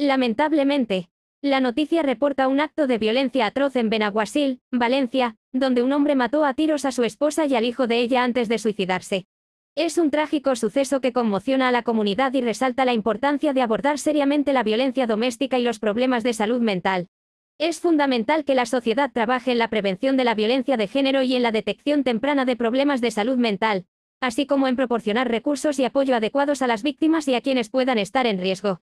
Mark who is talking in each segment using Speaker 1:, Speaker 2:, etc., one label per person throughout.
Speaker 1: Lamentablemente, la noticia reporta un acto de violencia atroz en Benaguasil, Valencia, donde un hombre mató a tiros a su esposa y al hijo de ella antes de suicidarse. Es un trágico suceso que conmociona a la comunidad y resalta la importancia de abordar seriamente la violencia doméstica y los problemas de salud mental. Es fundamental que la sociedad trabaje en la prevención de la violencia de género y en la detección temprana de problemas de salud mental, así como en proporcionar recursos y apoyo adecuados a las víctimas y a quienes puedan estar en riesgo.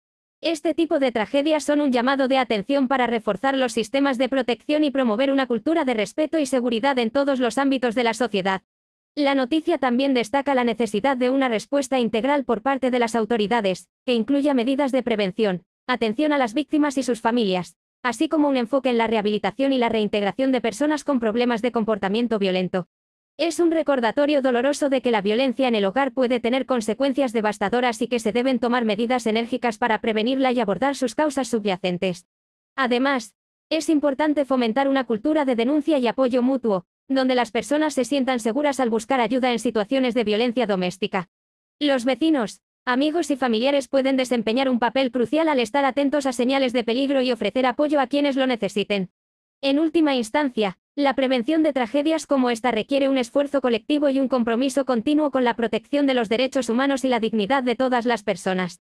Speaker 1: Este tipo de tragedias son un llamado de atención para reforzar los sistemas de protección y promover una cultura de respeto y seguridad en todos los ámbitos de la sociedad. La noticia también destaca la necesidad de una respuesta integral por parte de las autoridades, que incluya medidas de prevención, atención a las víctimas y sus familias, así como un enfoque en la rehabilitación y la reintegración de personas con problemas de comportamiento violento. Es un recordatorio doloroso de que la violencia en el hogar puede tener consecuencias devastadoras y que se deben tomar medidas enérgicas para prevenirla y abordar sus causas subyacentes. Además, es importante fomentar una cultura de denuncia y apoyo mutuo, donde las personas se sientan seguras al buscar ayuda en situaciones de violencia doméstica. Los vecinos, amigos y familiares pueden desempeñar un papel crucial al estar atentos a señales de peligro y ofrecer apoyo a quienes lo necesiten. En última instancia, la prevención de tragedias como esta requiere un esfuerzo colectivo y un compromiso continuo con la protección de los derechos humanos y la dignidad de todas las personas.